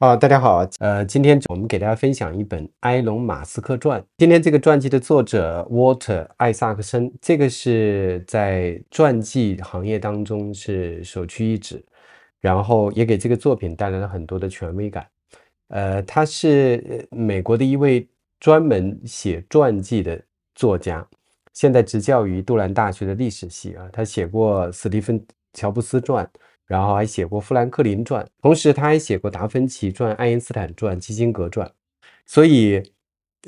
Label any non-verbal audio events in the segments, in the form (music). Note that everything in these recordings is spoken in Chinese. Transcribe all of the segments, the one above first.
啊，大家好，呃，今天我们给大家分享一本埃隆·马斯克传。今天这个传记的作者沃特·艾萨克森，这个是在传记行业当中是首屈一指，然后也给这个作品带来了很多的权威感。呃，他是美国的一位专门写传记的作家，现在执教于杜兰大学的历史系啊。他写过《史蒂芬·乔布斯传》。然后还写过《富兰克林传》，同时他还写过《达芬奇传》《爱因斯坦传》《基辛格传》，所以，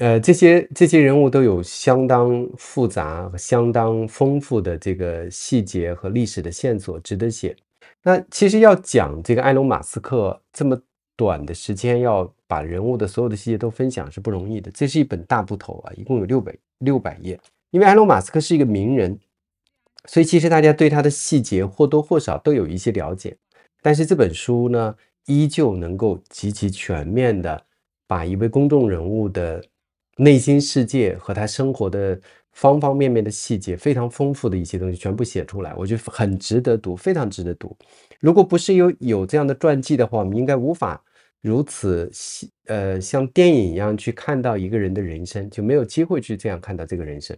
呃，这些这些人物都有相当复杂、相当丰富的这个细节和历史的线索，值得写。那其实要讲这个埃隆·马斯克这么短的时间要把人物的所有的细节都分享是不容易的，这是一本大部头啊，一共有六百六百页，因为埃隆·马斯克是一个名人。所以，其实大家对他的细节或多或少都有一些了解，但是这本书呢，依旧能够极其全面的把一位公众人物的内心世界和他生活的方方面面的细节非常丰富的一些东西全部写出来，我觉得很值得读，非常值得读。如果不是有有这样的传记的话，我们应该无法如此，呃，像电影一样去看到一个人的人生，就没有机会去这样看到这个人生。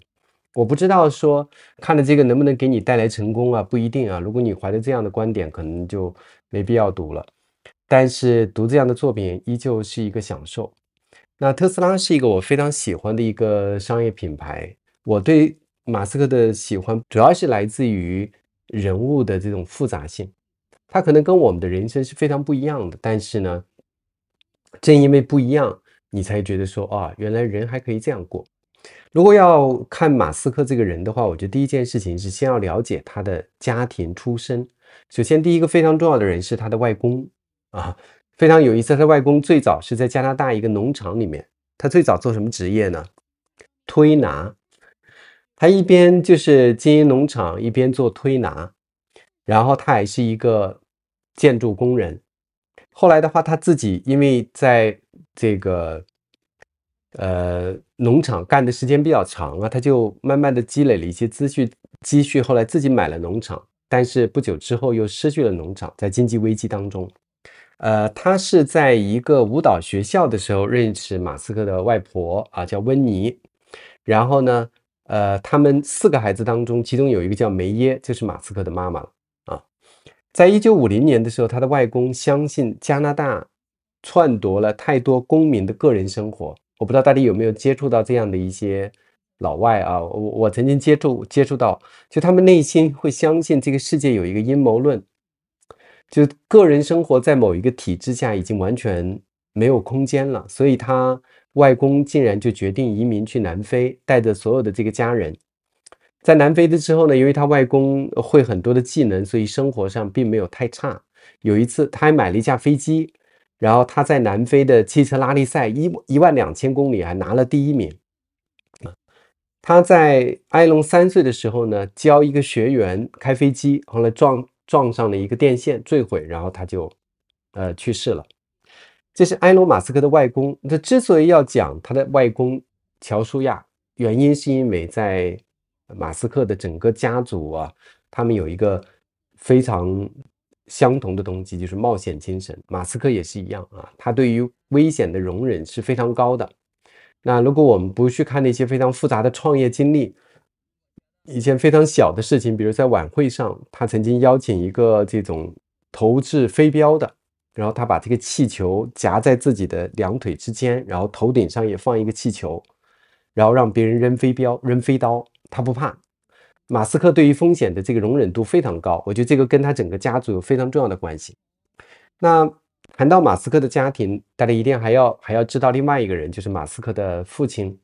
我不知道说看了这个能不能给你带来成功啊？不一定啊。如果你怀着这样的观点，可能就没必要读了。但是读这样的作品依旧是一个享受。那特斯拉是一个我非常喜欢的一个商业品牌。我对马斯克的喜欢主要是来自于人物的这种复杂性。他可能跟我们的人生是非常不一样的，但是呢，正因为不一样，你才觉得说啊，原来人还可以这样过。如果要看马斯克这个人的话，我觉得第一件事情是先要了解他的家庭出身。首先，第一个非常重要的人是他的外公啊，非常有意思。他外公最早是在加拿大一个农场里面，他最早做什么职业呢？推拿。他一边就是经营农场，一边做推拿，然后他也是一个建筑工人。后来的话，他自己因为在这个呃，农场干的时间比较长啊，他就慢慢的积累了一些积蓄，积蓄后来自己买了农场，但是不久之后又失去了农场，在经济危机当中，呃，他是在一个舞蹈学校的时候认识马斯克的外婆啊，叫温妮，然后呢，呃，他们四个孩子当中，其中有一个叫梅耶，就是马斯克的妈妈了啊，在一九五零年的时候，他的外公相信加拿大篡夺了太多公民的个人生活。我不知道大家有没有接触到这样的一些老外啊？我我曾经接触接触到，就他们内心会相信这个世界有一个阴谋论，就个人生活在某一个体制下已经完全没有空间了，所以他外公竟然就决定移民去南非，带着所有的这个家人，在南非的时候呢，由于他外公会很多的技能，所以生活上并没有太差。有一次他还买了一架飞机。然后他在南非的汽车拉力赛，一一万两千公里还拿了第一名。他在埃隆三岁的时候呢，教一个学员开飞机，后来撞撞上了一个电线，坠毁，然后他就，呃，去世了。这是埃隆·马斯克的外公。他之所以要讲他的外公乔舒亚，原因是因为在马斯克的整个家族啊，他们有一个非常。相同的东西就是冒险精神，马斯克也是一样啊，他对于危险的容忍是非常高的。那如果我们不去看那些非常复杂的创业经历，一件非常小的事情，比如在晚会上，他曾经邀请一个这种投掷飞镖的，然后他把这个气球夹在自己的两腿之间，然后头顶上也放一个气球，然后让别人扔飞镖、扔飞刀，他不怕。马斯克对于风险的这个容忍度非常高，我觉得这个跟他整个家族有非常重要的关系。那谈到马斯克的家庭，大家一定还要还要知道另外一个人，就是马斯克的父亲。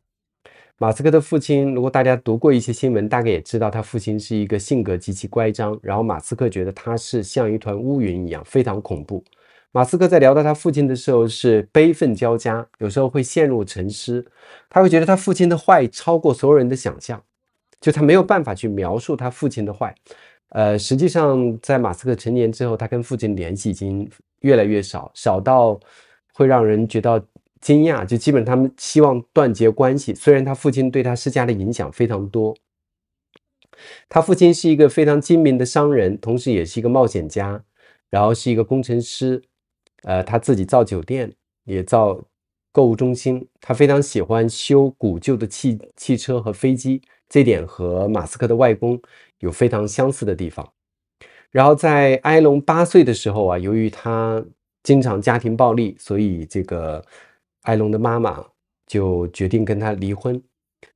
马斯克的父亲，如果大家读过一些新闻，大概也知道他父亲是一个性格极其乖张。然后马斯克觉得他是像一团乌云一样，非常恐怖。马斯克在聊到他父亲的时候是悲愤交加，有时候会陷入沉思，他会觉得他父亲的坏超过所有人的想象。就他没有办法去描述他父亲的坏，呃，实际上在马斯克成年之后，他跟父亲联系已经越来越少，少到会让人觉得惊讶。就基本他们希望断绝关系。虽然他父亲对他施加的影响非常多，他父亲是一个非常精明的商人，同时也是一个冒险家，然后是一个工程师，呃，他自己造酒店，也造购物中心。他非常喜欢修古旧的汽汽车和飞机。这点和马斯克的外公有非常相似的地方。然后在埃隆八岁的时候啊，由于他经常家庭暴力，所以这个埃隆的妈妈就决定跟他离婚。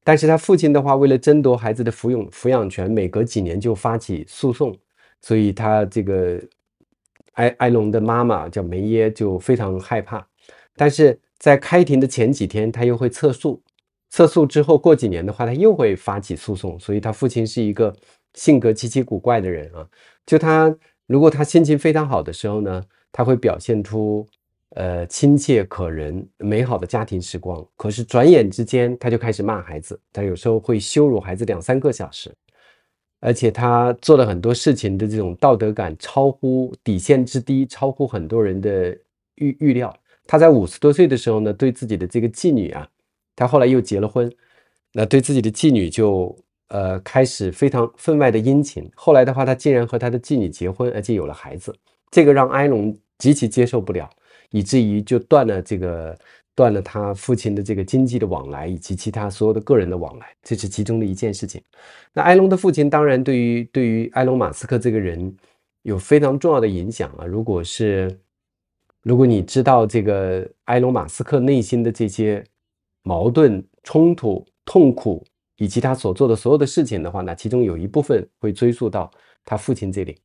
但是他父亲的话，为了争夺孩子的抚养抚养权，每隔几年就发起诉讼，所以他这个埃埃隆的妈妈叫梅耶就非常害怕。但是在开庭的前几天，他又会撤诉。撤诉之后，过几年的话，他又会发起诉讼。所以，他父亲是一个性格极其古怪的人啊。就他，如果他心情非常好的时候呢，他会表现出，呃，亲切可人、美好的家庭时光。可是，转眼之间，他就开始骂孩子。他有时候会羞辱孩子两三个小时，而且他做了很多事情的这种道德感超乎底线之低，超乎很多人的预预料。他在五十多岁的时候呢，对自己的这个继女啊。他后来又结了婚，那对自己的妓女就呃开始非常分外的殷勤。后来的话，他竟然和他的妓女结婚，而且有了孩子，这个让埃隆极其接受不了，以至于就断了这个断了他父亲的这个经济的往来以及其他所有的个人的往来，这是其中的一件事情。那埃隆的父亲当然对于对于埃隆马斯克这个人有非常重要的影响啊。如果是如果你知道这个埃隆马斯克内心的这些。矛盾、冲突、痛苦，以及他所做的所有的事情的话呢，其中有一部分会追溯到他父亲这里，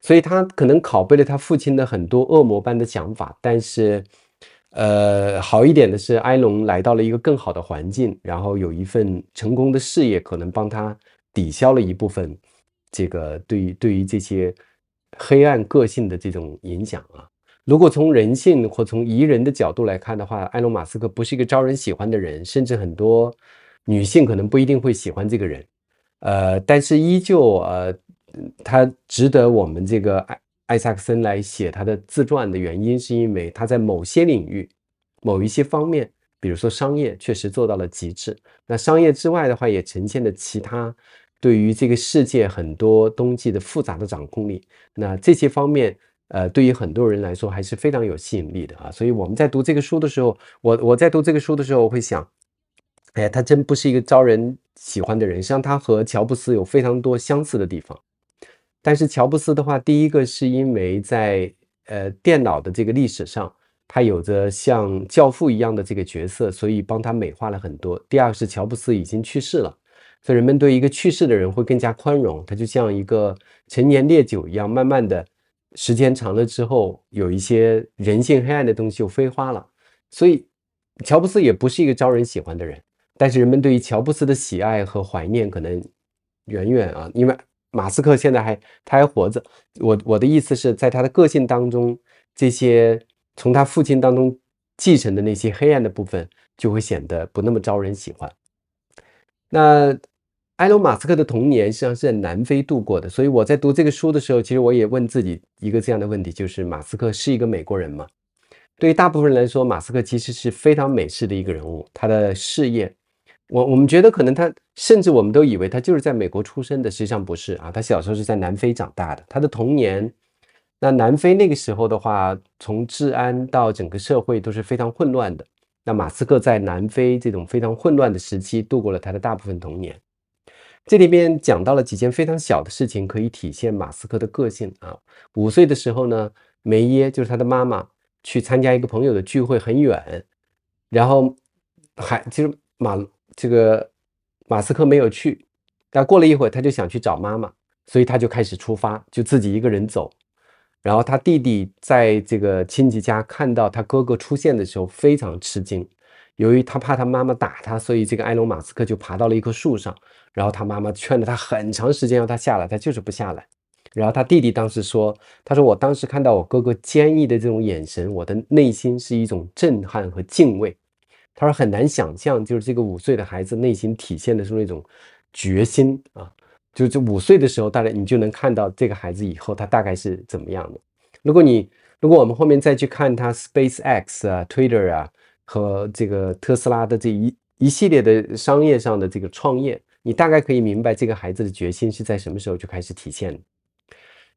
所以他可能拷贝了他父亲的很多恶魔般的想法。但是，呃，好一点的是，埃隆来到了一个更好的环境，然后有一份成功的事业，可能帮他抵消了一部分这个对于对于这些黑暗个性的这种影响啊。如果从人性或从宜人的角度来看的话，埃隆·马斯克不是一个招人喜欢的人，甚至很多女性可能不一定会喜欢这个人。呃，但是依旧，呃，他值得我们这个艾艾萨克森来写他的自传的原因，是因为他在某些领域、某一些方面，比如说商业，确实做到了极致。那商业之外的话，也呈现了其他对于这个世界很多东西的复杂的掌控力。那这些方面。呃，对于很多人来说还是非常有吸引力的啊。所以我们在读这个书的时候，我我在读这个书的时候我会想，哎，他真不是一个招人喜欢的人。实际上，他和乔布斯有非常多相似的地方。但是乔布斯的话，第一个是因为在呃电脑的这个历史上，他有着像教父一样的这个角色，所以帮他美化了很多。第二个是乔布斯已经去世了，所以人们对一个去世的人会更加宽容。他就像一个陈年烈酒一样，慢慢的。时间长了之后，有一些人性黑暗的东西就飞花了，所以乔布斯也不是一个招人喜欢的人。但是人们对于乔布斯的喜爱和怀念可能远远啊，因为马斯克现在还他还活着。我我的意思是在他的个性当中，这些从他父亲当中继承的那些黑暗的部分，就会显得不那么招人喜欢。那。埃隆·马斯克的童年实际上是在南非度过的，所以我在读这个书的时候，其实我也问自己一个这样的问题：，就是马斯克是一个美国人吗？对于大部分人来说，马斯克其实是非常美式的一个人物。他的事业，我我们觉得可能他甚至我们都以为他就是在美国出生的，实际上不是啊。他小时候是在南非长大的，他的童年，那南非那个时候的话，从治安到整个社会都是非常混乱的。那马斯克在南非这种非常混乱的时期度过了他的大部分童年。这里面讲到了几件非常小的事情，可以体现马斯克的个性啊。五岁的时候呢，梅耶就是他的妈妈去参加一个朋友的聚会，很远，然后还其实马这个马斯克没有去，但过了一会儿他就想去找妈妈，所以他就开始出发，就自己一个人走。然后他弟弟在这个亲戚家看到他哥哥出现的时候，非常吃惊。由于他怕他妈妈打他，所以这个埃隆·马斯克就爬到了一棵树上。然后他妈妈劝着他很长时间，要他下来，他就是不下来。然后他弟弟当时说：“他说我当时看到我哥哥坚毅的这种眼神，我的内心是一种震撼和敬畏。”他说很难想象，就是这个五岁的孩子内心体现的是那种决心啊！就就五岁的时候，大概你就能看到这个孩子以后他大概是怎么样的。如果你如果我们后面再去看他 SpaceX 啊、Twitter 啊。和这个特斯拉的这一一系列的商业上的这个创业，你大概可以明白这个孩子的决心是在什么时候就开始体现的。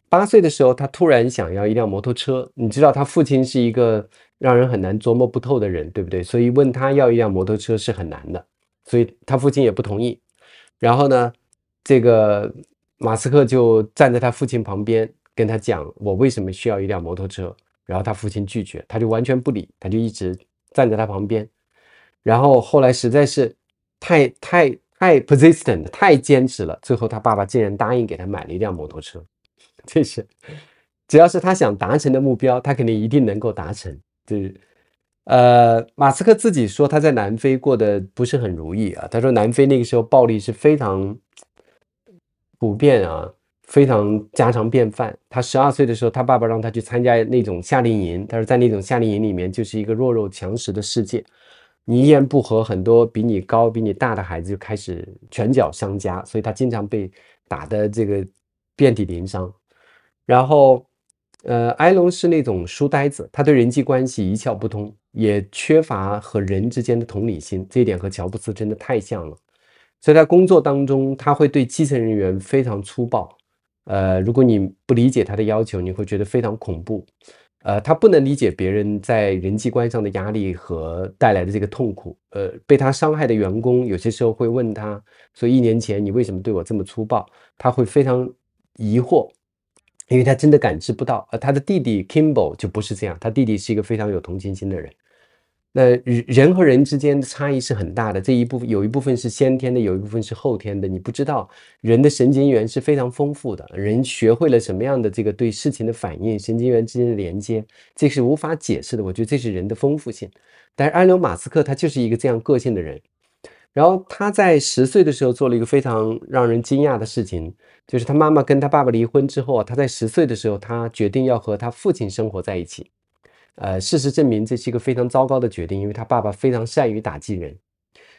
八岁的时候，他突然想要一辆摩托车。你知道他父亲是一个让人很难琢磨不透的人，对不对？所以问他要一辆摩托车是很难的，所以他父亲也不同意。然后呢，这个马斯克就站在他父亲旁边跟他讲：“我为什么需要一辆摩托车？”然后他父亲拒绝，他就完全不理，他就一直。站在他旁边，然后后来实在是太太太 persistent，太坚持了，最后他爸爸竟然答应给他买了一辆摩托车。这是只要是他想达成的目标，他肯定一定能够达成。就是呃，马斯克自己说他在南非过得不是很如意啊，他说南非那个时候暴力是非常普遍啊。非常家常便饭。他十二岁的时候，他爸爸让他去参加那种夏令营，但是在那种夏令营里面，就是一个弱肉强食的世界。你一言不合，很多比你高、比你大的孩子就开始拳脚相加，所以他经常被打得这个遍体鳞伤。然后，呃，埃隆是那种书呆子，他对人际关系一窍不通，也缺乏和人之间的同理心，这一点和乔布斯真的太像了。所以在工作当中，他会对基层人员非常粗暴。呃，如果你不理解他的要求，你会觉得非常恐怖。呃，他不能理解别人在人际关系上的压力和带来的这个痛苦。呃，被他伤害的员工有些时候会问他，所以一年前你为什么对我这么粗暴？他会非常疑惑，因为他真的感知不到。而他的弟弟 Kimball 就不是这样，他弟弟是一个非常有同情心的人。那人和人之间的差异是很大的，这一部分有一部分是先天的，有一部分是后天的。你不知道人的神经元是非常丰富的，人学会了什么样的这个对事情的反应，神经元之间的连接，这是无法解释的。我觉得这是人的丰富性。但是埃隆·马斯克他就是一个这样个性的人。然后他在十岁的时候做了一个非常让人惊讶的事情，就是他妈妈跟他爸爸离婚之后，他在十岁的时候，他决定要和他父亲生活在一起。呃，事实证明这是一个非常糟糕的决定，因为他爸爸非常善于打击人。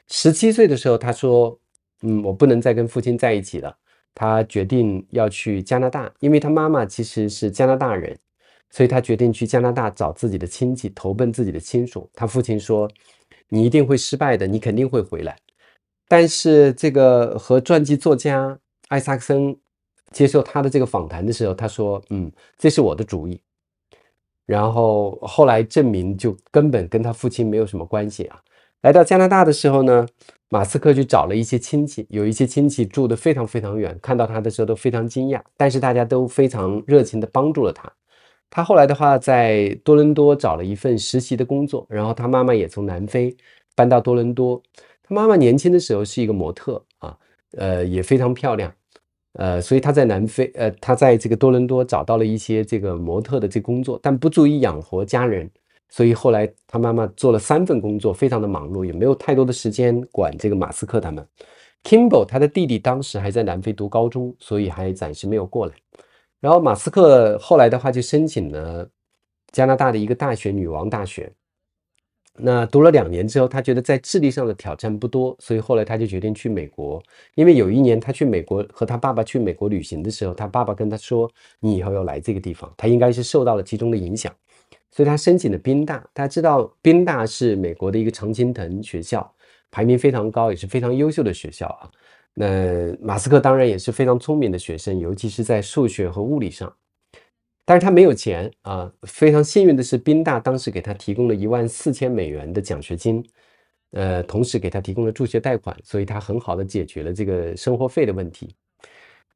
十七岁的时候，他说：“嗯，我不能再跟父亲在一起了。”他决定要去加拿大，因为他妈妈其实是加拿大人，所以他决定去加拿大找自己的亲戚，投奔自己的亲属。他父亲说：“你一定会失败的，你肯定会回来。”但是这个和传记作家艾萨克森接受他的这个访谈的时候，他说：“嗯，这是我的主意。”然后后来证明就根本跟他父亲没有什么关系啊。来到加拿大的时候呢，马斯克去找了一些亲戚，有一些亲戚住的非常非常远，看到他的时候都非常惊讶，但是大家都非常热情的帮助了他。他后来的话在多伦多找了一份实习的工作，然后他妈妈也从南非搬到多伦多。他妈妈年轻的时候是一个模特啊，呃也非常漂亮。呃，所以他在南非，呃，他在这个多伦多找到了一些这个模特的这工作，但不足以养活家人，所以后来他妈妈做了三份工作，非常的忙碌，也没有太多的时间管这个马斯克他们。Kimbo 他的弟弟当时还在南非读高中，所以还暂时没有过来。然后马斯克后来的话就申请了加拿大的一个大学，女王大学。那读了两年之后，他觉得在智力上的挑战不多，所以后来他就决定去美国。因为有一年他去美国和他爸爸去美国旅行的时候，他爸爸跟他说：“你以后要来这个地方。”他应该是受到了其中的影响，所以他申请了宾大。大家知道，宾大是美国的一个常青藤学校，排名非常高，也是非常优秀的学校啊。那马斯克当然也是非常聪明的学生，尤其是在数学和物理上。但是他没有钱啊！非常幸运的是，宾大当时给他提供了一万四千美元的奖学金，呃，同时给他提供了助学贷款，所以他很好的解决了这个生活费的问题。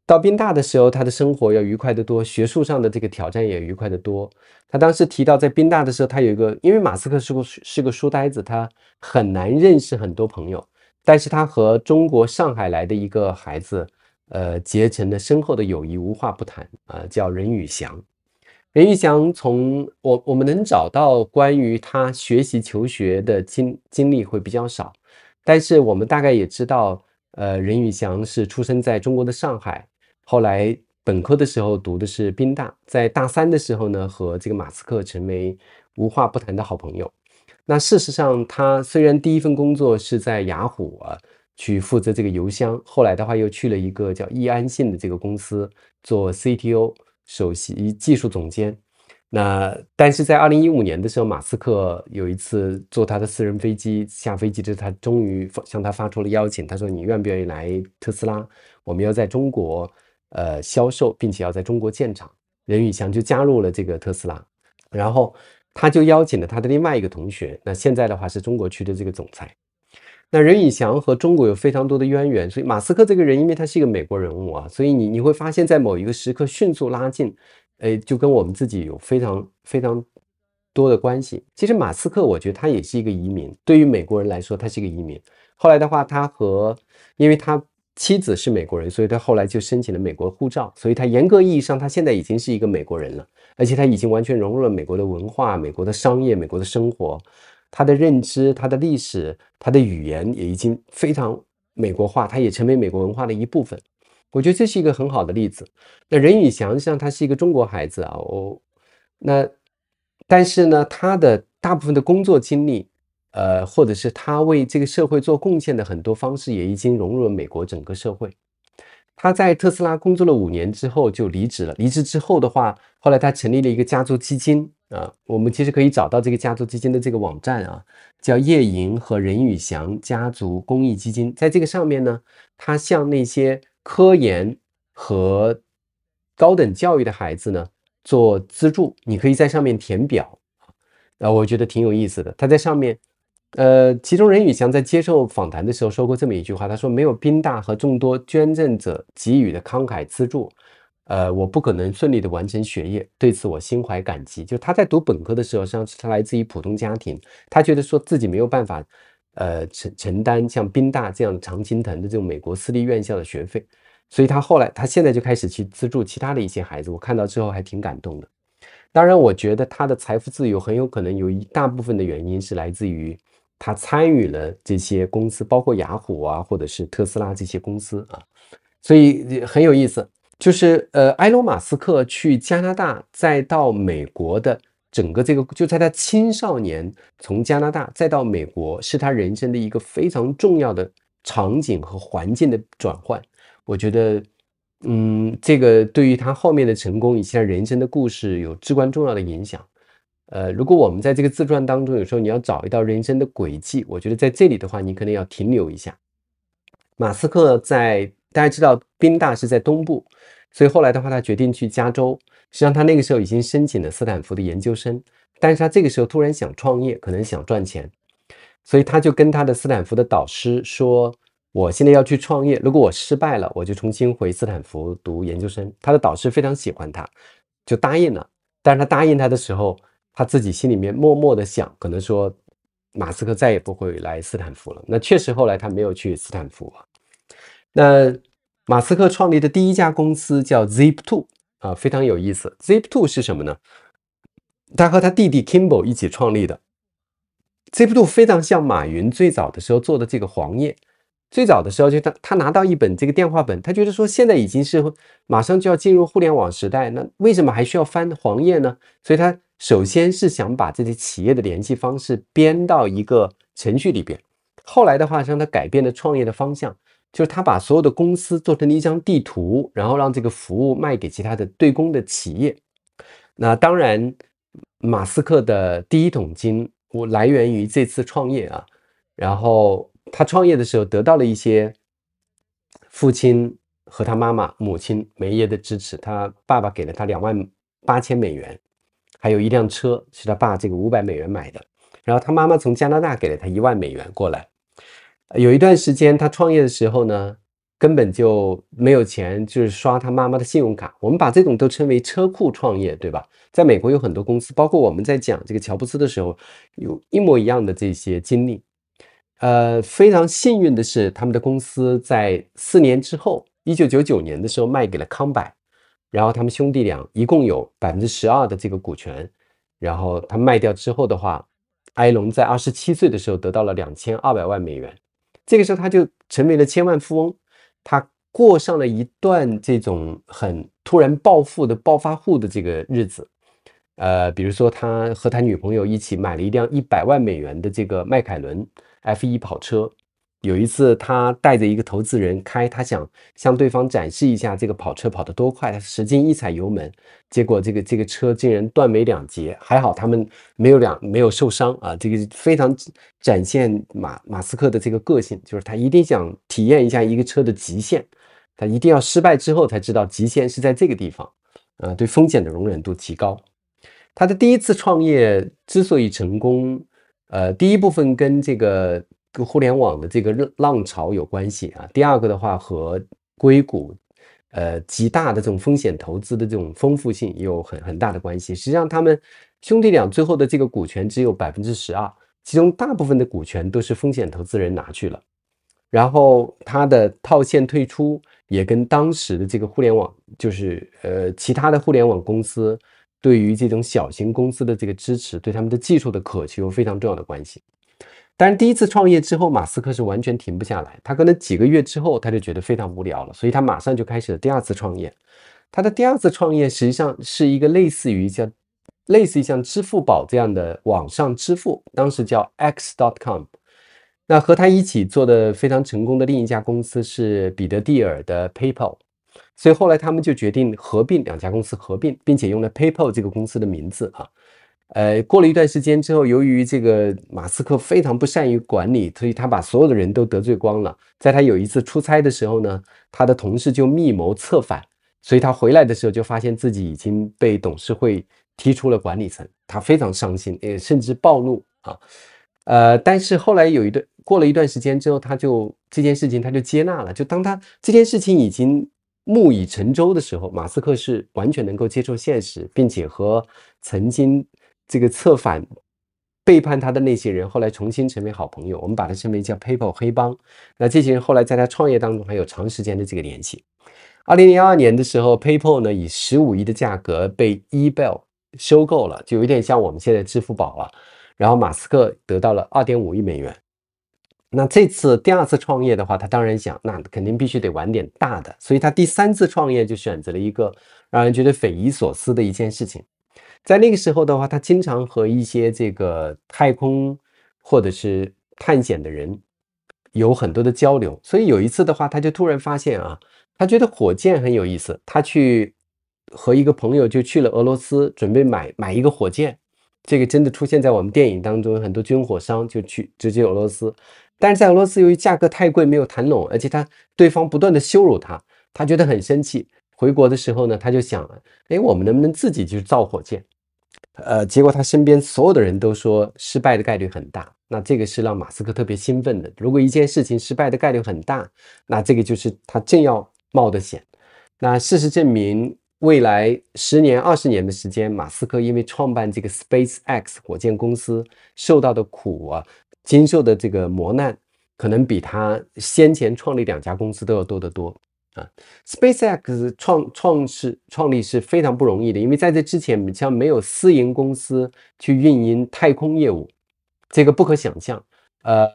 到宾大的时候，他的生活要愉快得多，学术上的这个挑战也愉快得多。他当时提到，在宾大的时候，他有一个，因为马斯克是个是个书呆子，他很难认识很多朋友，但是他和中国上海来的一个孩子，呃，结成了深厚的友谊，无话不谈啊，叫任宇翔。任宇翔从我我们能找到关于他学习求学的经经历会比较少，但是我们大概也知道，呃，任宇翔是出生在中国的上海，后来本科的时候读的是宾大，在大三的时候呢，和这个马斯克成为无话不谈的好朋友。那事实上，他虽然第一份工作是在雅虎啊，去负责这个邮箱，后来的话又去了一个叫易安信的这个公司做 CTO。首席技术总监，那但是在二零一五年的时候，马斯克有一次坐他的私人飞机下飞机后，他终于向他发出了邀请。他说：“你愿不愿意来特斯拉？我们要在中国呃销售，并且要在中国建厂。”任宇翔就加入了这个特斯拉，然后他就邀请了他的另外一个同学，那现在的话是中国区的这个总裁。那任宇翔和中国有非常多的渊源，所以马斯克这个人，因为他是一个美国人物啊，所以你你会发现在某一个时刻迅速拉近，哎，就跟我们自己有非常非常多的关系。其实马斯克，我觉得他也是一个移民，对于美国人来说，他是一个移民。后来的话，他和因为他妻子是美国人，所以他后来就申请了美国护照，所以他严格意义上，他现在已经是一个美国人了，而且他已经完全融入了美国的文化、美国的商业、美国的生活。他的认知、他的历史、他的语言也已经非常美国化，他也成为美国文化的一部分。我觉得这是一个很好的例子。那任宇翔像他是一个中国孩子啊，我那但是呢，他的大部分的工作经历，呃，或者是他为这个社会做贡献的很多方式，也已经融入了美国整个社会。他在特斯拉工作了五年之后就离职了。离职之后的话，后来他成立了一个家族基金啊。我们其实可以找到这个家族基金的这个网站啊，叫叶莹和任宇翔家族公益基金。在这个上面呢，他向那些科研和高等教育的孩子呢做资助。你可以在上面填表啊，我觉得挺有意思的。他在上面。呃，其中任宇翔在接受访谈的时候说过这么一句话，他说：“没有宾大和众多捐赠者给予的慷慨资助，呃，我不可能顺利的完成学业，对此我心怀感激。”就他在读本科的时候，实际上是来自于普通家庭，他觉得说自己没有办法，呃，承承担像宾大这样常青藤的这种美国私立院校的学费，所以他后来他现在就开始去资助其他的一些孩子，我看到之后还挺感动的。当然，我觉得他的财富自由很有可能有一大部分的原因是来自于。他参与了这些公司，包括雅虎啊，或者是特斯拉这些公司啊，所以很有意思。就是呃，埃隆·马斯克去加拿大，再到美国的整个这个，就在他青少年从加拿大再到美国，是他人生的一个非常重要的场景和环境的转换。我觉得，嗯，这个对于他后面的成功以及他人生的故事有至关重要的影响。呃，如果我们在这个自传当中，有时候你要找一道人生的轨迹，我觉得在这里的话，你可能要停留一下。马斯克在大家知道宾大是在东部，所以后来的话，他决定去加州。实际上，他那个时候已经申请了斯坦福的研究生，但是他这个时候突然想创业，可能想赚钱，所以他就跟他的斯坦福的导师说：“我现在要去创业，如果我失败了，我就重新回斯坦福读研究生。”他的导师非常喜欢他，就答应了。但是他答应他的时候。他自己心里面默默的想，可能说马斯克再也不会来斯坦福了。那确实，后来他没有去斯坦福啊。那马斯克创立的第一家公司叫 z i p Two 啊，非常有意思。z i p Two 是什么呢？他和他弟弟 Kimball 一起创立的。z i p Two 非常像马云最早的时候做的这个黄页。最早的时候，就他他拿到一本这个电话本，他觉得说现在已经是马上就要进入互联网时代，那为什么还需要翻黄页呢？所以他。首先是想把这些企业的联系方式编到一个程序里边，后来的话让他改变了创业的方向，就是他把所有的公司做成了一张地图，然后让这个服务卖给其他的对公的企业。那当然，马斯克的第一桶金我来源于这次创业啊。然后他创业的时候得到了一些父亲和他妈妈、母亲梅耶的支持，他爸爸给了他两万八千美元。还有一辆车是他爸这个五百美元买的，然后他妈妈从加拿大给了他一万美元过来。有一段时间他创业的时候呢，根本就没有钱，就是刷他妈妈的信用卡。我们把这种都称为车库创业，对吧？在美国有很多公司，包括我们在讲这个乔布斯的时候，有一模一样的这些经历。呃，非常幸运的是，他们的公司在四年之后，一九九九年的时候卖给了康柏。然后他们兄弟俩一共有百分之十二的这个股权，然后他卖掉之后的话，埃隆在二十七岁的时候得到了两千二百万美元，这个时候他就成为了千万富翁，他过上了一段这种很突然暴富的暴发户的这个日子，呃，比如说他和他女朋友一起买了一辆一百万美元的这个迈凯伦 F1 跑车。有一次，他带着一个投资人开，他想向对方展示一下这个跑车跑得多快。他使劲一踩油门，结果这个这个车竟然断尾两截。还好他们没有两没有受伤啊。这个非常展现马马斯克的这个个性，就是他一定想体验一下一个车的极限，他一定要失败之后才知道极限是在这个地方。呃，对风险的容忍度极高。他的第一次创业之所以成功，呃，第一部分跟这个。跟互联网的这个浪浪潮有关系啊。第二个的话，和硅谷呃极大的这种风险投资的这种丰富性有很很大的关系。实际上，他们兄弟俩最后的这个股权只有百分之十二，其中大部分的股权都是风险投资人拿去了。然后他的套现退出也跟当时的这个互联网，就是呃其他的互联网公司对于这种小型公司的这个支持，对他们的技术的渴求有非常重要的关系。但是第一次创业之后，马斯克是完全停不下来。他可能几个月之后，他就觉得非常无聊了，所以他马上就开始了第二次创业。他的第二次创业实际上是一个类似于像，类似于像支付宝这样的网上支付，当时叫 X.com。那和他一起做的非常成功的另一家公司是彼得蒂尔的 PayPal，所以后来他们就决定合并两家公司，合并，并且用了 PayPal 这个公司的名字啊。呃，过了一段时间之后，由于这个马斯克非常不善于管理，所以他把所有的人都得罪光了。在他有一次出差的时候呢，他的同事就密谋策反，所以他回来的时候就发现自己已经被董事会踢出了管理层，他非常伤心，呃，甚至暴怒啊。呃，但是后来有一段过了一段时间之后，他就这件事情他就接纳了。就当他这件事情已经木已成舟的时候，马斯克是完全能够接受现实，并且和曾经。这个策反背叛他的那些人，后来重新成为好朋友。我们把它称为叫 PayPal 黑帮。那这些人后来在他创业当中还有长时间的这个联系。二零零二年的时候，PayPal 呢以十五亿的价格被 eBay 收购了，就有点像我们现在支付宝了。然后马斯克得到了二点五亿美元。那这次第二次创业的话，他当然想，那肯定必须得玩点大的。所以他第三次创业就选择了一个让人觉得匪夷所思的一件事情。在那个时候的话，他经常和一些这个太空或者是探险的人有很多的交流。所以有一次的话，他就突然发现啊，他觉得火箭很有意思。他去和一个朋友就去了俄罗斯，准备买买一个火箭。这个真的出现在我们电影当中，很多军火商就去直接俄罗斯。但是在俄罗斯，由于价格太贵，没有谈拢，而且他对方不断的羞辱他，他觉得很生气。回国的时候呢，他就想哎，我们能不能自己去造火箭？呃，结果他身边所有的人都说失败的概率很大，那这个是让马斯克特别兴奋的。如果一件事情失败的概率很大，那这个就是他正要冒的险。那事实证明，未来十年、二十年的时间，马斯克因为创办这个 SpaceX 火箭公司受到的苦啊，经受的这个磨难，可能比他先前创立两家公司都要多得多。啊，SpaceX 创创始创立是非常不容易的，因为在这之前，像没有私营公司去运营太空业务，这个不可想象。呃，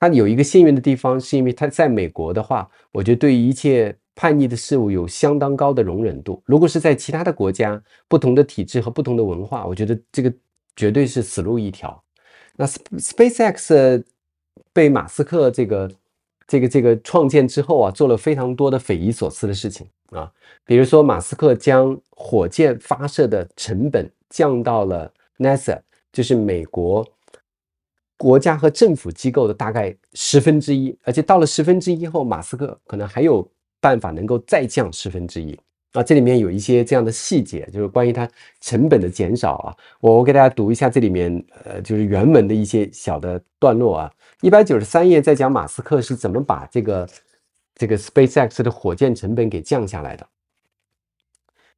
它有一个幸运的地方，是因为它在美国的话，我觉得对一切叛逆的事物有相当高的容忍度。如果是在其他的国家，不同的体制和不同的文化，我觉得这个绝对是死路一条。那 SpaceX 被马斯克这个。这个这个创建之后啊，做了非常多的匪夷所思的事情啊，比如说马斯克将火箭发射的成本降到了 NASA，就是美国国家和政府机构的大概十分之一，而且到了十分之一后，马斯克可能还有办法能够再降十分之一啊。这里面有一些这样的细节，就是关于它成本的减少啊。我我给大家读一下这里面呃，就是原文的一些小的段落啊。一百九十三页在讲马斯克是怎么把这个这个 SpaceX 的火箭成本给降下来的。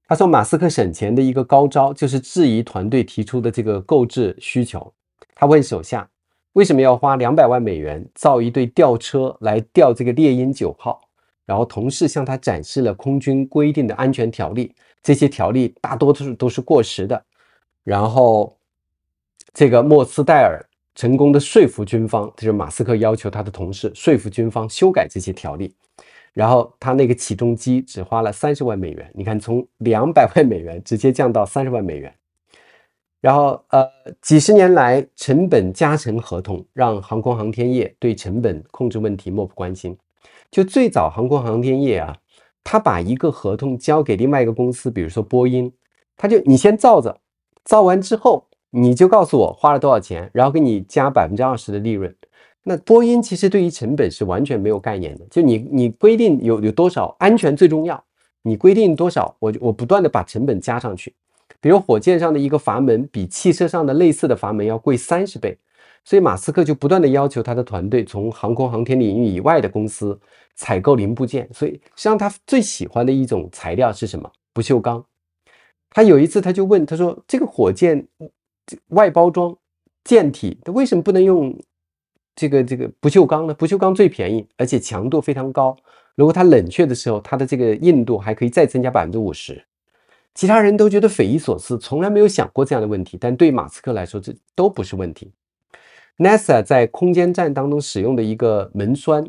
他说，马斯克省钱的一个高招就是质疑团队提出的这个购置需求。他问手下，为什么要花两百万美元造一对吊车来吊这个猎鹰九号？然后同事向他展示了空军规定的安全条例，这些条例大多数都是过时的。然后，这个莫斯戴尔。成功的说服军方，就是马斯克要求他的同事说服军方修改这些条例。然后他那个起重机只花了三十万美元，你看从两百万美元直接降到三十万美元。然后呃，几十年来，成本加成合同让航空航天业对成本控制问题漠不关心。就最早航空航天业啊，他把一个合同交给另外一个公司，比如说波音，他就你先造着，造完之后。你就告诉我花了多少钱，然后给你加百分之二十的利润。那波音其实对于成本是完全没有概念的，就你你规定有有多少安全最重要，你规定多少，我我不断的把成本加上去。比如火箭上的一个阀门比汽车上的类似的阀门要贵三十倍，所以马斯克就不断的要求他的团队从航空航天领域以外的公司采购零部件。所以实际上他最喜欢的一种材料是什么？不锈钢。他有一次他就问他说：“这个火箭。”外包装舰体，它为什么不能用这个这个不锈钢呢？不锈钢最便宜，而且强度非常高。如果它冷却的时候，它的这个硬度还可以再增加百分之五十。其他人都觉得匪夷所思，从来没有想过这样的问题。但对马斯克来说，这都不是问题。NASA 在空间站当中使用的一个门栓，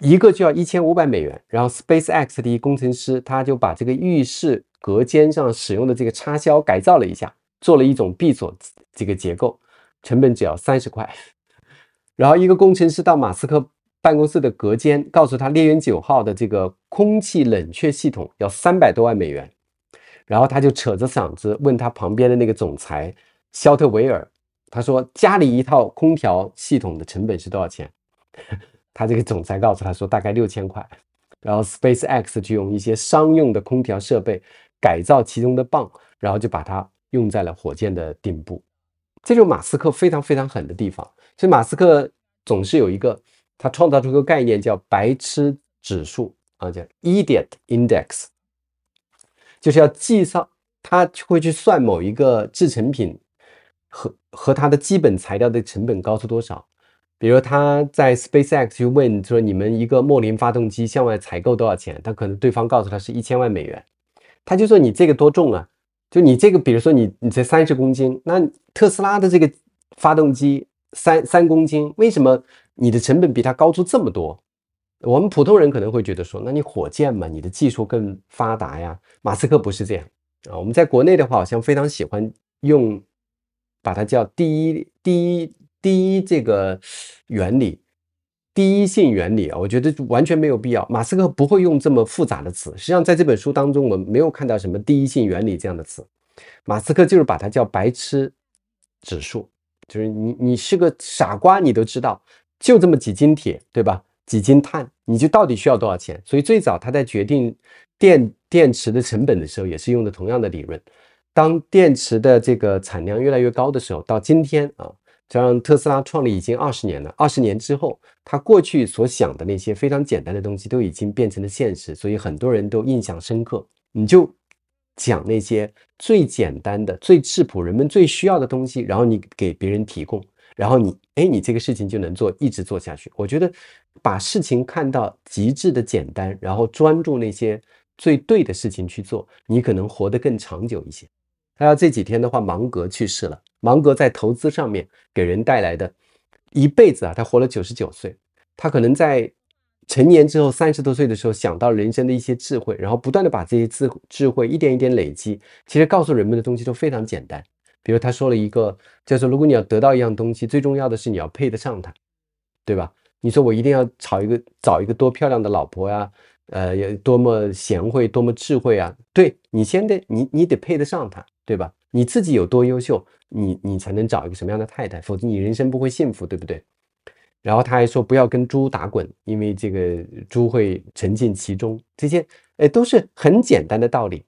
一个就要一千五百美元。然后 SpaceX 的工程师他就把这个浴室隔间上使用的这个插销改造了一下。做了一种闭锁这个结构，成本只要三十块。(laughs) 然后一个工程师到马斯克办公室的隔间，告诉他猎鹰九号的这个空气冷却系统要三百多万美元。然后他就扯着嗓子问他旁边的那个总裁肖特维尔，他说家里一套空调系统的成本是多少钱？(laughs) 他这个总裁告诉他说大概六千块。然后 SpaceX 就用一些商用的空调设备改造其中的泵，然后就把它。用在了火箭的顶部，这就是马斯克非常非常狠的地方。所以马斯克总是有一个，他创造出个概念叫“白痴指数”，啊，叫 “Idiot Index”，就是要计算，他会去算某一个制成品和和它的基本材料的成本高出多少。比如他在 SpaceX 去问说：“你们一个莫林发动机向外采购多少钱？”他可能对方告诉他是一千万美元，他就说：“你这个多重啊？”就你这个，比如说你你才三十公斤，那特斯拉的这个发动机三三公斤，为什么你的成本比它高出这么多？我们普通人可能会觉得说，那你火箭嘛，你的技术更发达呀。马斯克不是这样啊。我们在国内的话，好像非常喜欢用，把它叫第一第一第一这个原理。第一性原理啊，我觉得完全没有必要。马斯克不会用这么复杂的词。实际上，在这本书当中，我们没有看到什么“第一性原理”这样的词。马斯克就是把它叫“白痴指数”，就是你你是个傻瓜，你都知道，就这么几斤铁，对吧？几斤碳，你就到底需要多少钱？所以最早他在决定电电池的成本的时候，也是用的同样的理论。当电池的这个产量越来越高的时候，到今天啊，上特斯拉创立已经二十年了，二十年之后。他过去所想的那些非常简单的东西都已经变成了现实，所以很多人都印象深刻。你就讲那些最简单的、最质朴、人们最需要的东西，然后你给别人提供，然后你哎，你这个事情就能做，一直做下去。我觉得把事情看到极致的简单，然后专注那些最对的事情去做，你可能活得更长久一些。他要这几天的话，芒格去世了。芒格在投资上面给人带来的。一辈子啊，他活了九十九岁。他可能在成年之后，三十多岁的时候，想到人生的一些智慧，然后不断的把这些智智慧一点一点累积。其实告诉人们的东西都非常简单。比如他说了一个，就是如果你要得到一样东西，最重要的是你要配得上它，对吧？你说我一定要找一个找一个多漂亮的老婆呀，呃，有多么贤惠，多么智慧啊？对你，先得你你得配得上她，对吧？你自己有多优秀，你你才能找一个什么样的太太，否则你人生不会幸福，对不对？然后他还说不要跟猪打滚，因为这个猪会沉浸其中。这些哎都是很简单的道理，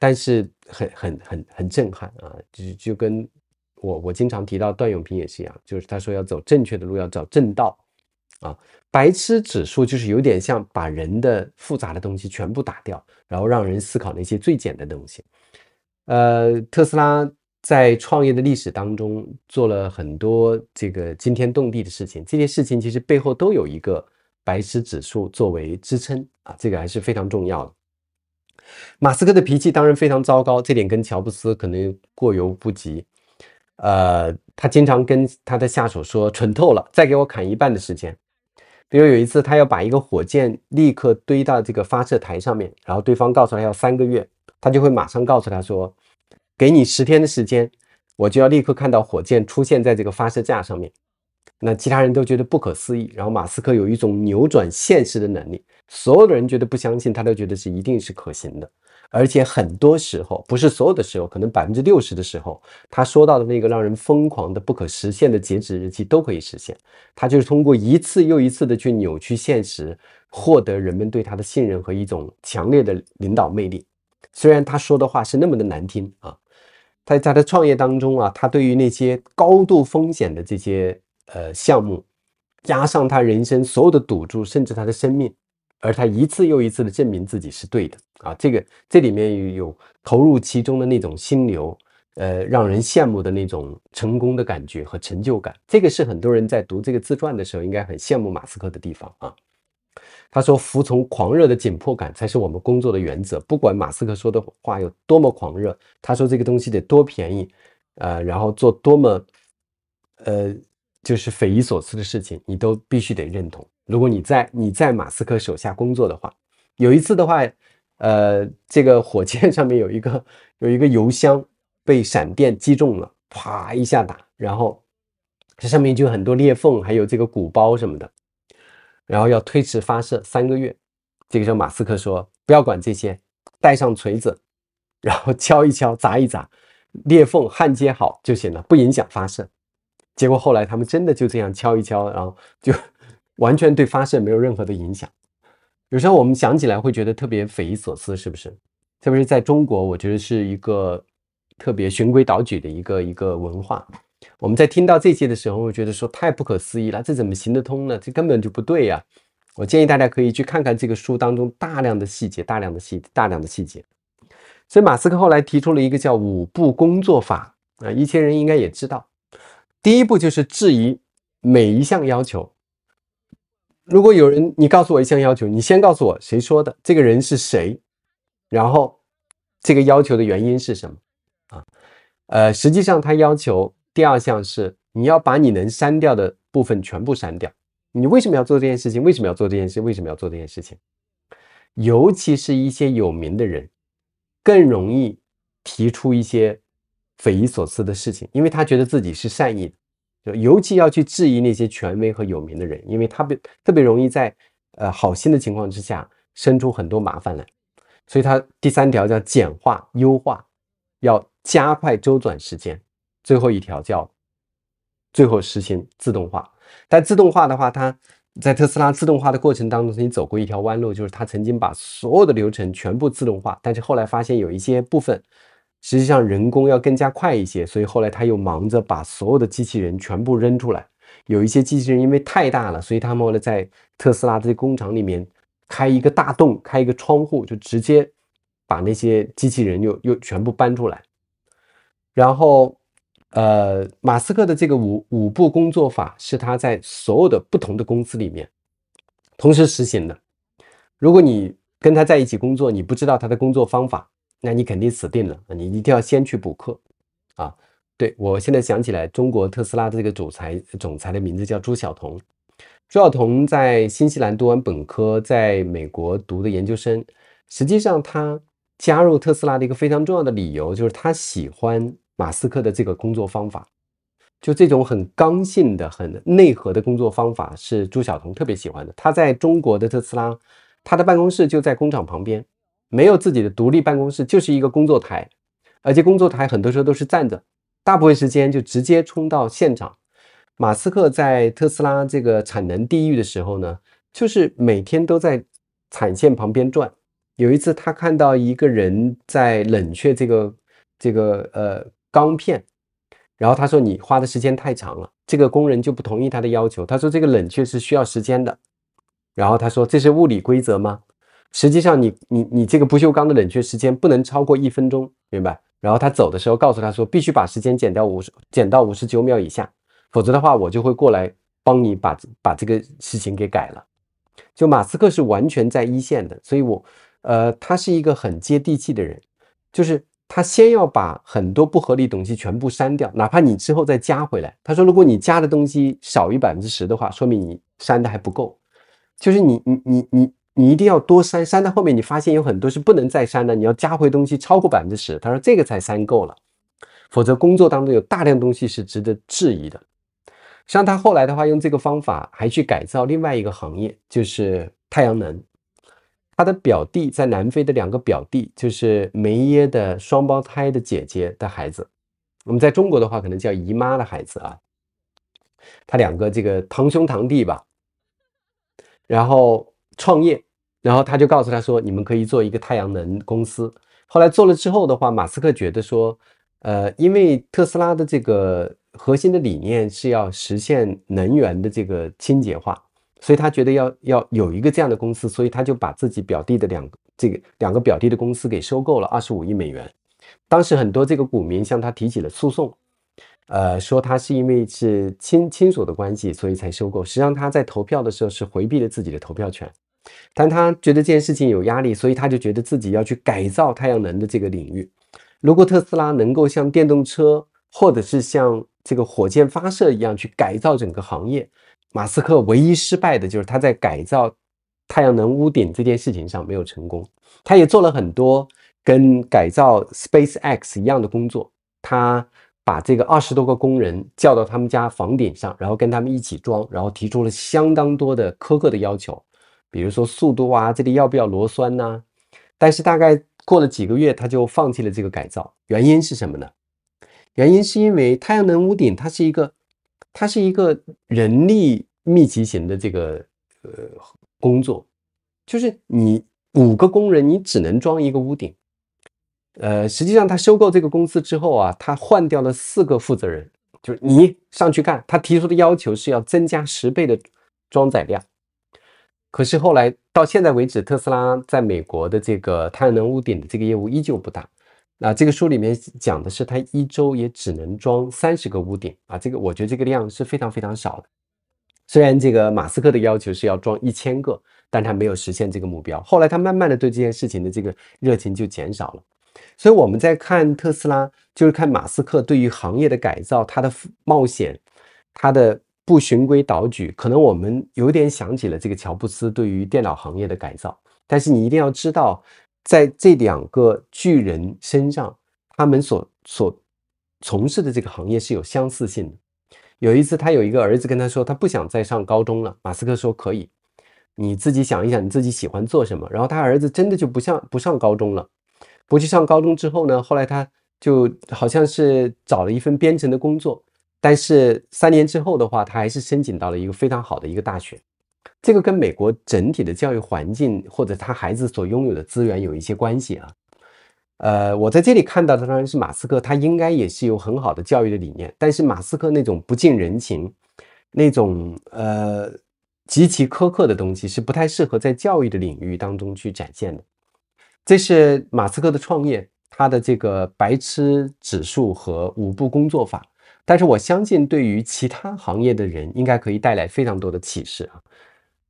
但是很很很很震撼啊！就是就跟我我经常提到段永平也是一样，就是他说要走正确的路，要找正道啊。白痴指数就是有点像把人的复杂的东西全部打掉，然后让人思考那些最简单的东西。呃，特斯拉在创业的历史当中做了很多这个惊天动地的事情，这些事情其实背后都有一个白痴指数作为支撑啊，这个还是非常重要的。马斯克的脾气当然非常糟糕，这点跟乔布斯可能过犹不及。呃，他经常跟他的下属说：“蠢透了，再给我砍一半的时间。”比如有一次，他要把一个火箭立刻堆到这个发射台上面，然后对方告诉他要三个月。他就会马上告诉他说：“给你十天的时间，我就要立刻看到火箭出现在这个发射架上面。”那其他人都觉得不可思议。然后马斯克有一种扭转现实的能力，所有的人觉得不相信，他都觉得是一定是可行的。而且很多时候，不是所有的时候，可能百分之六十的时候，他说到的那个让人疯狂的不可实现的截止日期都可以实现。他就是通过一次又一次的去扭曲现实，获得人们对他的信任和一种强烈的领导魅力。虽然他说的话是那么的难听啊，他在他的创业当中啊，他对于那些高度风险的这些呃项目，加上他人生所有的赌注，甚至他的生命，而他一次又一次的证明自己是对的啊。这个这里面有投入其中的那种心流，呃，让人羡慕的那种成功的感觉和成就感，这个是很多人在读这个自传的时候应该很羡慕马斯克的地方啊。他说：“服从狂热的紧迫感才是我们工作的原则。不管马斯克说的话有多么狂热，他说这个东西得多便宜，呃，然后做多么，呃，就是匪夷所思的事情，你都必须得认同。如果你在你在马斯克手下工作的话，有一次的话，呃，这个火箭上面有一个有一个油箱被闪电击中了，啪一下打，然后这上面就很多裂缝，还有这个鼓包什么的。”然后要推迟发射三个月，这个时候马斯克说：“不要管这些，带上锤子，然后 (laughs) 敲一敲，砸一砸，裂缝焊接好就行了，不影响发射。”结果后来他们真的就这样敲一敲，然后就 (laughs) 完全对发射没有任何的影响。有时候我们想起来会觉得特别匪夷所思，是不是？特别是在中国，我觉得是一个特别循规蹈矩的一个一个文化。我们在听到这些的时候，会觉得说太不可思议了，这怎么行得通呢？这根本就不对呀！我建议大家可以去看看这个书当中大量的细节，大量的细，大量的细节。所以马斯克后来提出了一个叫五步工作法，啊，一些人应该也知道。第一步就是质疑每一项要求。如果有人，你告诉我一项要求，你先告诉我谁说的，这个人是谁，然后这个要求的原因是什么？啊，呃，实际上他要求。第二项是你要把你能删掉的部分全部删掉。你为什么要做这件事情？为什么要做这件事？为什么要做这件事情？尤其是一些有名的人，更容易提出一些匪夷所思的事情，因为他觉得自己是善意的。就尤其要去质疑那些权威和有名的人，因为他特别容易在呃好心的情况之下生出很多麻烦来。所以，他第三条叫简化优化，要加快周转时间。最后一条叫最后实行自动化，但自动化的话，它在特斯拉自动化的过程当中，曾经走过一条弯路，就是它曾经把所有的流程全部自动化，但是后来发现有一些部分实际上人工要更加快一些，所以后来他又忙着把所有的机器人全部扔出来，有一些机器人因为太大了，所以他们后来在特斯拉的工厂里面开一个大洞，开一个窗户，就直接把那些机器人又又全部搬出来，然后。呃，马斯克的这个五五步工作法是他在所有的不同的公司里面同时实行的。如果你跟他在一起工作，你不知道他的工作方法，那你肯定死定了。你一定要先去补课啊！对我现在想起来，中国特斯拉的这个总裁，总裁的名字叫朱晓彤。朱晓彤在新西兰读完本科，在美国读的研究生。实际上，他加入特斯拉的一个非常重要的理由就是他喜欢。马斯克的这个工作方法，就这种很刚性的、很内核的工作方法，是朱晓彤特别喜欢的。他在中国的特斯拉，他的办公室就在工厂旁边，没有自己的独立办公室，就是一个工作台，而且工作台很多时候都是站着，大部分时间就直接冲到现场。马斯克在特斯拉这个产能地狱的时候呢，就是每天都在产线旁边转。有一次，他看到一个人在冷却这个这个呃。钢片，然后他说你花的时间太长了，这个工人就不同意他的要求。他说这个冷却是需要时间的，然后他说这是物理规则吗？实际上你你你这个不锈钢的冷却时间不能超过一分钟，明白？然后他走的时候告诉他说必须把时间减掉五十，减到五十九秒以下，否则的话我就会过来帮你把把这个事情给改了。就马斯克是完全在一线的，所以我呃他是一个很接地气的人，就是。他先要把很多不合理东西全部删掉，哪怕你之后再加回来。他说，如果你加的东西少于百分之十的话，说明你删的还不够，就是你你你你你一定要多删。删到后面，你发现有很多是不能再删的，你要加回东西超过百分之十。他说这个才删够了，否则工作当中有大量东西是值得质疑的。像他后来的话，用这个方法还去改造另外一个行业，就是太阳能。他的表弟在南非的两个表弟，就是梅耶的双胞胎的姐姐的孩子。我们在中国的话，可能叫姨妈的孩子啊。他两个这个堂兄堂弟吧，然后创业，然后他就告诉他说：“你们可以做一个太阳能公司。”后来做了之后的话，马斯克觉得说：“呃，因为特斯拉的这个核心的理念是要实现能源的这个清洁化。”所以他觉得要要有一个这样的公司，所以他就把自己表弟的两这个两个表弟的公司给收购了二十五亿美元。当时很多这个股民向他提起了诉讼，呃，说他是因为是亲亲属的关系，所以才收购。实际上他在投票的时候是回避了自己的投票权，但他觉得这件事情有压力，所以他就觉得自己要去改造太阳能的这个领域。如果特斯拉能够像电动车或者是像这个火箭发射一样去改造整个行业。马斯克唯一失败的就是他在改造太阳能屋顶这件事情上没有成功。他也做了很多跟改造 SpaceX 一样的工作，他把这个二十多个工人叫到他们家房顶上，然后跟他们一起装，然后提出了相当多的苛刻的要求，比如说速度啊，这里要不要螺栓呐？但是大概过了几个月，他就放弃了这个改造。原因是什么呢？原因是因为太阳能屋顶它是一个。它是一个人力密集型的这个呃工作，就是你五个工人，你只能装一个屋顶。呃，实际上他收购这个公司之后啊，他换掉了四个负责人，就是你上去干。他提出的要求是要增加十倍的装载量，可是后来到现在为止，特斯拉在美国的这个太阳能屋顶的这个业务依旧不大。那这个书里面讲的是，他一周也只能装三十个屋顶啊！这个我觉得这个量是非常非常少的。虽然这个马斯克的要求是要装一千个，但他没有实现这个目标。后来他慢慢的对这件事情的这个热情就减少了。所以我们在看特斯拉，就是看马斯克对于行业的改造，他的冒险，他的不循规蹈矩，可能我们有点想起了这个乔布斯对于电脑行业的改造。但是你一定要知道。在这两个巨人身上，他们所所从事的这个行业是有相似性的。有一次，他有一个儿子跟他说，他不想再上高中了。马斯克说：“可以，你自己想一想，你自己喜欢做什么。”然后他儿子真的就不上不上高中了。不去上高中之后呢，后来他就好像是找了一份编程的工作。但是三年之后的话，他还是申请到了一个非常好的一个大学。这个跟美国整体的教育环境或者他孩子所拥有的资源有一些关系啊。呃，我在这里看到的当然是马斯克，他应该也是有很好的教育的理念。但是马斯克那种不近人情、那种呃极其苛刻的东西是不太适合在教育的领域当中去展现的。这是马斯克的创业，他的这个白痴指数和五步工作法。但是我相信，对于其他行业的人，应该可以带来非常多的启示啊。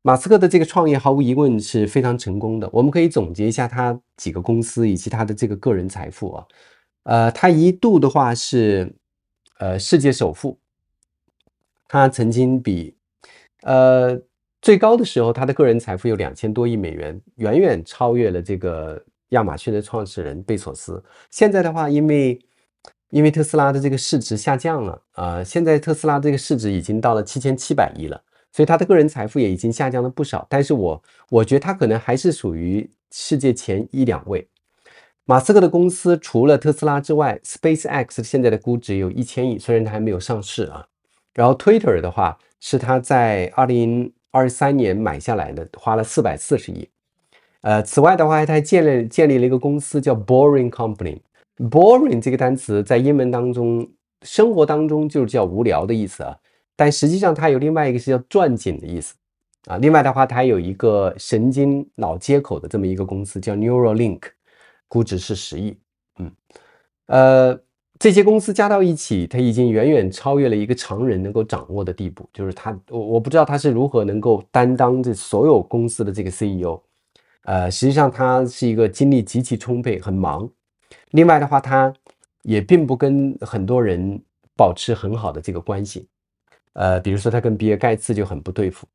马斯克的这个创业毫无疑问是非常成功的。我们可以总结一下他几个公司以及他的这个个人财富啊，呃，他一度的话是呃世界首富，他曾经比呃最高的时候他的个人财富有两千多亿美元，远远超越了这个亚马逊的创始人贝索斯。现在的话，因为因为特斯拉的这个市值下降了啊，现在特斯拉这个市值已经到了七千七百亿了。所以他的个人财富也已经下降了不少，但是我我觉得他可能还是属于世界前一两位。马斯克的公司除了特斯拉之外，SpaceX 现在的估值有一千亿，虽然他还没有上市啊。然后 Twitter 的话是他在二零二三年买下来的，花了四百四十亿。呃，此外的话，他还建立建立了一个公司叫 Boring Company。Boring 这个单词在英文当中，生活当中就是叫无聊的意思啊。但实际上，它有另外一个是叫“钻井”的意思，啊，另外的话，它有一个神经脑接口的这么一个公司，叫 Neuralink，估值是十亿，嗯，呃，这些公司加到一起，它已经远远超越了一个常人能够掌握的地步。就是它，我我不知道它是如何能够担当这所有公司的这个 CEO，呃，实际上他是一个精力极其充沛、很忙。另外的话，他也并不跟很多人保持很好的这个关系。呃，比如说他跟比尔·盖茨就很不对付。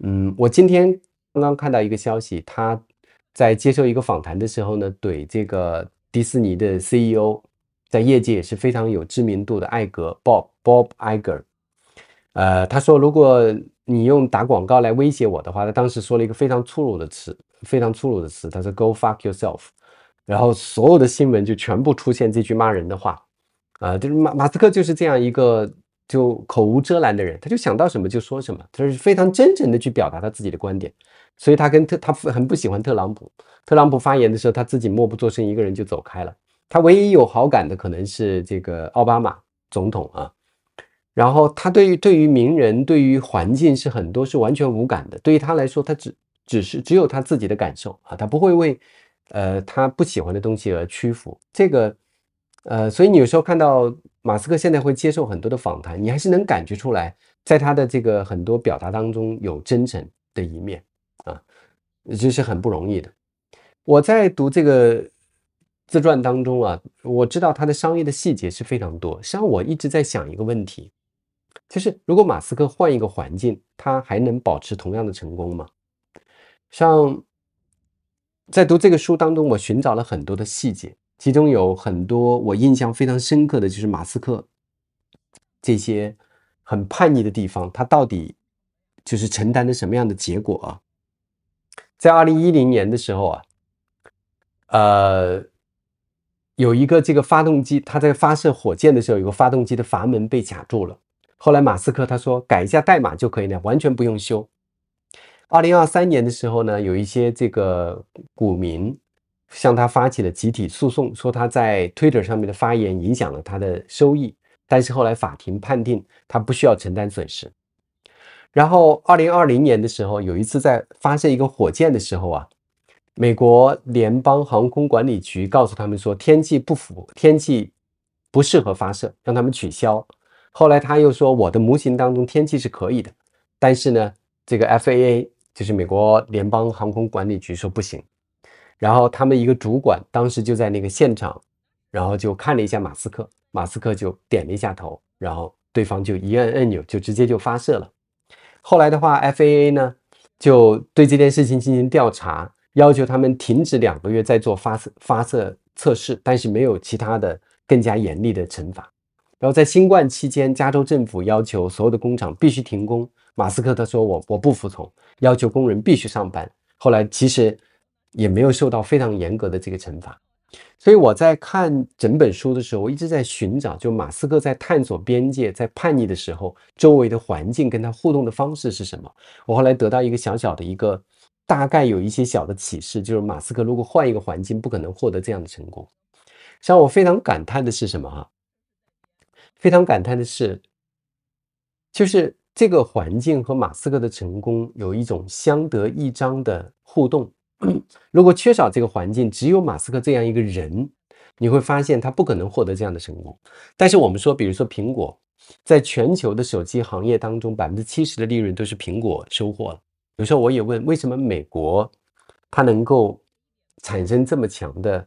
嗯，我今天刚刚看到一个消息，他在接受一个访谈的时候呢，怼这个迪士尼的 CEO，在业界也是非常有知名度的艾格 Bob Bob Iger。呃，他说，如果你用打广告来威胁我的话，他当时说了一个非常粗鲁的词，非常粗鲁的词，他说 “Go fuck yourself”。然后所有的新闻就全部出现这句骂人的话。啊，就是马马斯克就是这样一个。就口无遮拦的人，他就想到什么就说什么，他是非常真诚的去表达他自己的观点，所以他跟特他很不喜欢特朗普。特朗普发言的时候，他自己默不作声，一个人就走开了。他唯一有好感的可能是这个奥巴马总统啊。然后他对于对于名人，对于环境是很多是完全无感的。对于他来说，他只只是只有他自己的感受啊，他不会为呃他不喜欢的东西而屈服。这个呃，所以你有时候看到。马斯克现在会接受很多的访谈，你还是能感觉出来，在他的这个很多表达当中有真诚的一面，啊，这是很不容易的。我在读这个自传当中啊，我知道他的商业的细节是非常多。实际上，我一直在想一个问题，就是如果马斯克换一个环境，他还能保持同样的成功吗？像在读这个书当中，我寻找了很多的细节。其中有很多我印象非常深刻的就是马斯克这些很叛逆的地方，他到底就是承担着什么样的结果啊？在二零一零年的时候啊，呃，有一个这个发动机，他在发射火箭的时候，有个发动机的阀门被卡住了。后来马斯克他说改一下代码就可以了，完全不用修。二零二三年的时候呢，有一些这个股民。向他发起了集体诉讼，说他在 Twitter 上面的发言影响了他的收益。但是后来法庭判定他不需要承担损失。然后，二零二零年的时候，有一次在发射一个火箭的时候啊，美国联邦航空管理局告诉他们说天气不符，天气不适合发射，让他们取消。后来他又说我的模型当中天气是可以的，但是呢，这个 FAA 就是美国联邦航空管理局说不行。然后他们一个主管当时就在那个现场，然后就看了一下马斯克，马斯克就点了一下头，然后对方就一按按钮就直接就发射了。后来的话，F A A 呢就对这件事情进行调查，要求他们停止两个月再做发射发射测试，但是没有其他的更加严厉的惩罚。然后在新冠期间，加州政府要求所有的工厂必须停工，马斯克他说我我不服从，要求工人必须上班。后来其实。也没有受到非常严格的这个惩罚，所以我在看整本书的时候，我一直在寻找，就马斯克在探索边界、在叛逆的时候，周围的环境跟他互动的方式是什么。我后来得到一个小小的、一个大概有一些小的启示，就是马斯克如果换一个环境，不可能获得这样的成功。让我非常感叹的是什么？哈，非常感叹的是，就是这个环境和马斯克的成功有一种相得益彰的互动。(clears throat) 如果缺少这个环境，只有马斯克这样一个人，你会发现他不可能获得这样的成功。但是我们说，比如说苹果，在全球的手机行业当中，百分之七十的利润都是苹果收获了。有时候我也问，为什么美国它能够产生这么强的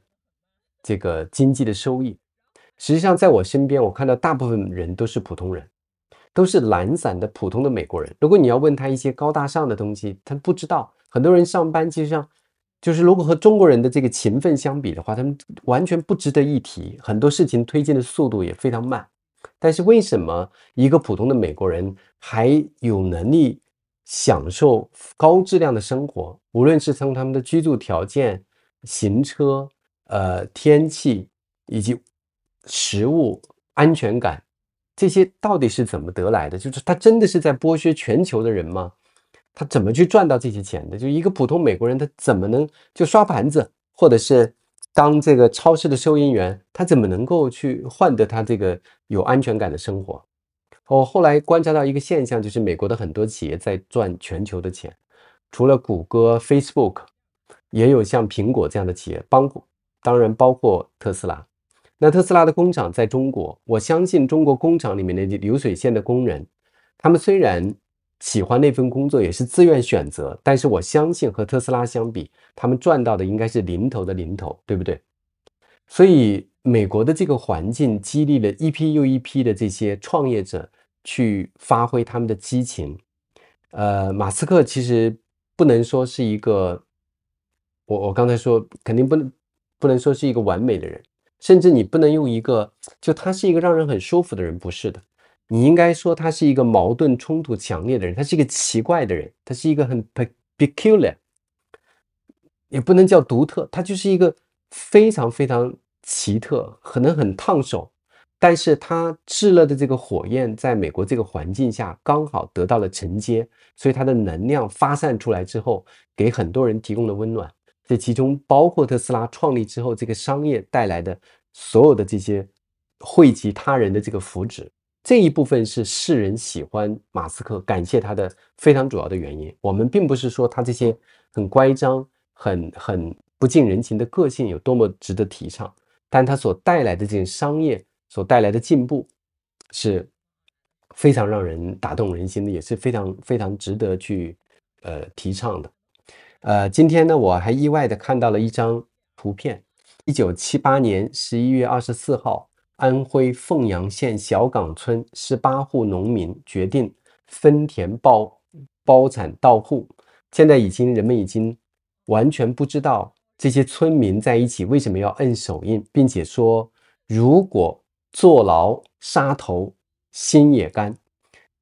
这个经济的收益？实际上，在我身边，我看到大部分人都是普通人，都是懒散的普通的美国人。如果你要问他一些高大上的东西，他不知道。很多人上班，其实上。就是如果和中国人的这个勤奋相比的话，他们完全不值得一提，很多事情推进的速度也非常慢。但是为什么一个普通的美国人还有能力享受高质量的生活？无论是从他们的居住条件、行车、呃天气以及食物、安全感这些到底是怎么得来的？就是他真的是在剥削全球的人吗？他怎么去赚到这些钱的？就一个普通美国人，他怎么能就刷盘子，或者是当这个超市的收银员？他怎么能够去换得他这个有安全感的生活？我后来观察到一个现象，就是美国的很多企业在赚全球的钱，除了谷歌、Facebook，也有像苹果这样的企业，包当然包括特斯拉。那特斯拉的工厂在中国，我相信中国工厂里面的流水线的工人，他们虽然。喜欢那份工作也是自愿选择，但是我相信和特斯拉相比，他们赚到的应该是零头的零头，对不对？所以美国的这个环境激励了一批又一批的这些创业者去发挥他们的激情。呃，马斯克其实不能说是一个，我我刚才说肯定不能不能说是一个完美的人，甚至你不能用一个，就他是一个让人很舒服的人，不是的。你应该说他是一个矛盾冲突强烈的人，他是一个奇怪的人，他是一个很 peculiar，也不能叫独特，他就是一个非常非常奇特，可能很烫手，但是他炽热的这个火焰在美国这个环境下刚好得到了承接，所以他的能量发散出来之后，给很多人提供了温暖，这其中包括特斯拉创立之后这个商业带来的所有的这些惠及他人的这个福祉。这一部分是世人喜欢马斯克、感谢他的非常主要的原因。我们并不是说他这些很乖张、很很不近人情的个性有多么值得提倡，但他所带来的这种商业所带来的进步，是非常让人打动人心的，也是非常非常值得去呃提倡的。呃，今天呢，我还意外的看到了一张图片，一九七八年十一月二十四号。安徽凤阳县小岗村十八户农民决定分田包包产到户，现在已经人们已经完全不知道这些村民在一起为什么要摁手印，并且说如果坐牢杀头心也甘。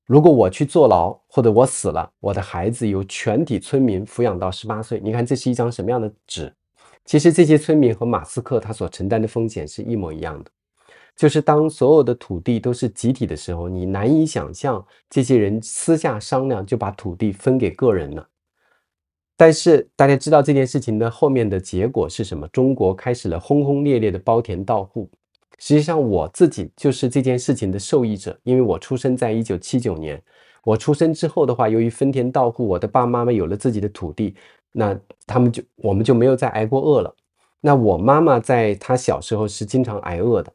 如果我去坐牢或者我死了，我的孩子由全体村民抚养到十八岁。你看这是一张什么样的纸？其实这些村民和马斯克他所承担的风险是一模一样的。就是当所有的土地都是集体的时候，你难以想象这些人私下商量就把土地分给个人了。但是大家知道这件事情的后面的结果是什么？中国开始了轰轰烈烈的包田到户。实际上我自己就是这件事情的受益者，因为我出生在一九七九年。我出生之后的话，由于分田到户，我的爸爸妈妈有了自己的土地，那他们就我们就没有再挨过饿了。那我妈妈在她小时候是经常挨饿的。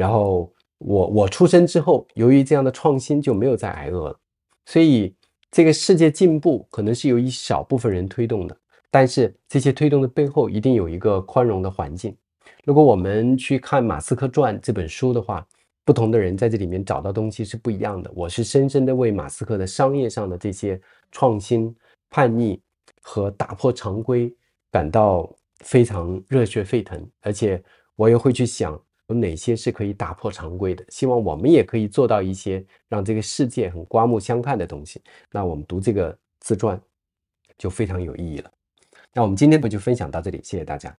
然后我我出生之后，由于这样的创新就没有再挨饿了，所以这个世界进步可能是由一小部分人推动的，但是这些推动的背后一定有一个宽容的环境。如果我们去看《马斯克传》这本书的话，不同的人在这里面找到东西是不一样的。我是深深的为马斯克的商业上的这些创新、叛逆和打破常规感到非常热血沸腾，而且我也会去想。有哪些是可以打破常规的？希望我们也可以做到一些让这个世界很刮目相看的东西。那我们读这个自传就非常有意义了。那我们今天不就分享到这里，谢谢大家。